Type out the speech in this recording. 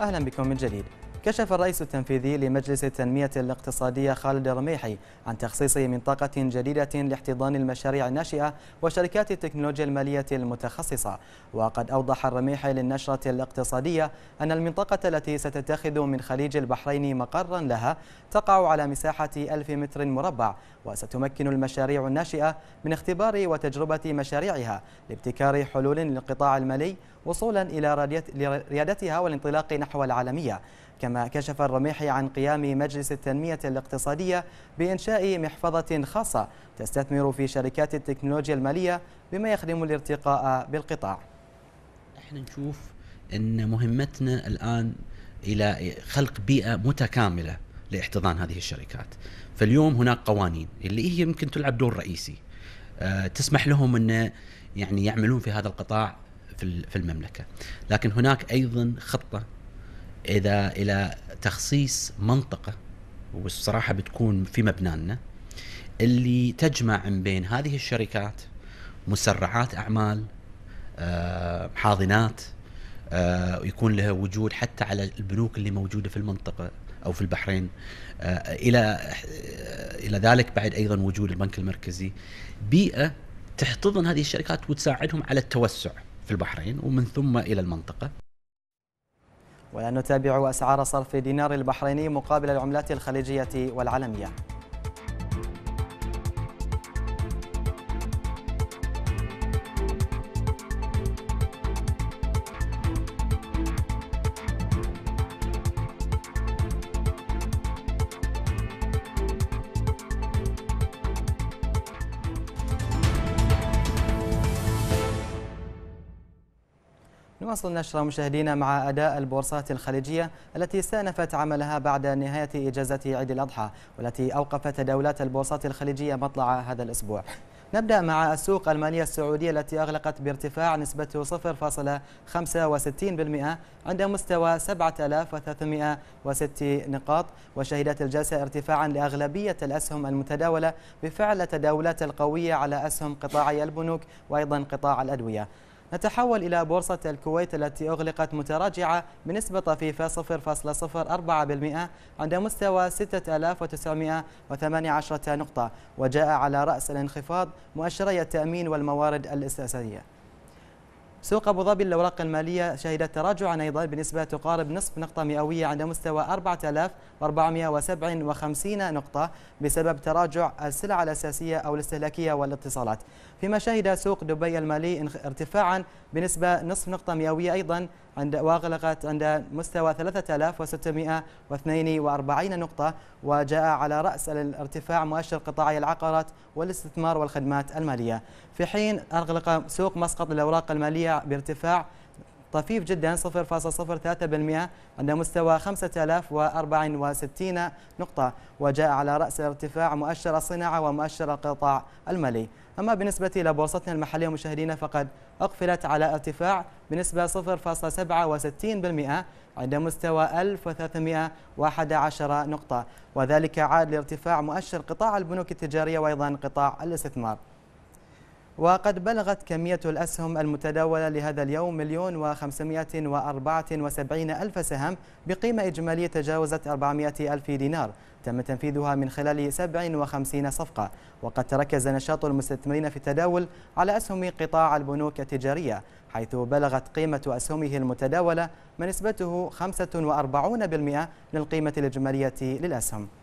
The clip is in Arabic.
أهلا بكم من جديد كشف الرئيس التنفيذي لمجلس التنمية الاقتصادية خالد الرميحي عن تخصيص منطقة جديدة لاحتضان المشاريع الناشئة وشركات التكنولوجيا المالية المتخصصة وقد أوضح الرميحي للنشرة الاقتصادية أن المنطقة التي ستتخذ من خليج البحرين مقرا لها تقع على مساحة ألف متر مربع وستمكن المشاريع الناشئة من اختبار وتجربة مشاريعها لابتكار حلول للقطاع المالي وصولا إلى ريادتها والانطلاق نحو العالمية كما كشف الرميحي عن قيام مجلس التنمية الاقتصادية بإنشاء محفظة خاصة تستثمر في شركات التكنولوجيا المالية بما يخدم الارتقاء بالقطاع احنا نشوف أن مهمتنا الآن إلى خلق بيئة متكاملة لاحتضان هذه الشركات فاليوم هناك قوانين اللي هي يمكن تلعب دور رئيسي آه، تسمح لهم أن يعني يعملون في هذا القطاع في المملكة لكن هناك أيضا خطة اذا الى تخصيص منطقه والصراحه بتكون في مبنانا اللي تجمع بين هذه الشركات مسرعات اعمال آه، حاضنات آه، يكون لها وجود حتى على البنوك اللي موجوده في المنطقه او في البحرين آه، الى الى ذلك بعد ايضا وجود البنك المركزي بيئه تحتضن هذه الشركات وتساعدهم على التوسع في البحرين ومن ثم الى المنطقه ولا نتابع أسعار صرف دينار البحريني مقابل العملات الخليجية والعالمية نواصل نشر مشاهدينا مع أداء البورصات الخليجية التي استأنفت عملها بعد نهاية إجازة عيد الأضحى والتي أوقفت دولات البورصات الخليجية مطلع هذا الأسبوع نبدأ مع السوق المالية السعودية التي أغلقت بارتفاع نسبته 0.65% عند مستوى 7306 نقاط وشهدت الجلسة ارتفاعا لأغلبية الأسهم المتداولة بفعل التداولات القوية على أسهم قطاعي البنوك وأيضا قطاع الأدوية نتحول إلى بورصة الكويت التي أغلقت متراجعة بنسبة طفيفة 0.04% عند مستوى 6918 نقطة وجاء على رأس الانخفاض مؤشري التأمين والموارد الأساسية سوق أبو ظبي الأوراق المالية شهدت تراجعا أيضا بنسبة تقارب نصف نقطة مئوية عند مستوى 4457 نقطة بسبب تراجع السلع الأساسية أو الاستهلاكية والاتصالات فيما شهد سوق دبي المالي ارتفاعا بنسبة نصف نقطة مئوية أيضا عند واغلقت عند مستوى 3642 نقطة وجاء على رأس الارتفاع مؤشر قطاعي العقارات والاستثمار والخدمات المالية في حين أغلق سوق مسقط للأوراق المالية بارتفاع طفيف جدا 0.03% عند مستوى 5064 نقطة وجاء على رأس ارتفاع مؤشر الصناعة ومؤشر القطاع المالي أما بالنسبة إلى بورصتنا المحلية مشاهدينا فقد أقفلت على ارتفاع بنسبة 0.67% عند مستوى 1311 نقطة وذلك عاد لارتفاع مؤشر قطاع البنوك التجارية وأيضا قطاع الاستثمار وقد بلغت كمية الأسهم المتداولة لهذا اليوم مليون وخمسمائة وأربعة وسبعين ألف سهم بقيمة إجمالية تجاوزت أربعمائة ألف دينار تم تنفيذها من خلال 57 صفقة وقد تركز نشاط المستثمرين في التداول على أسهم قطاع البنوك التجارية حيث بلغت قيمة أسهمه المتداولة ما نسبته 45% للقيمة الإجمالية للأسهم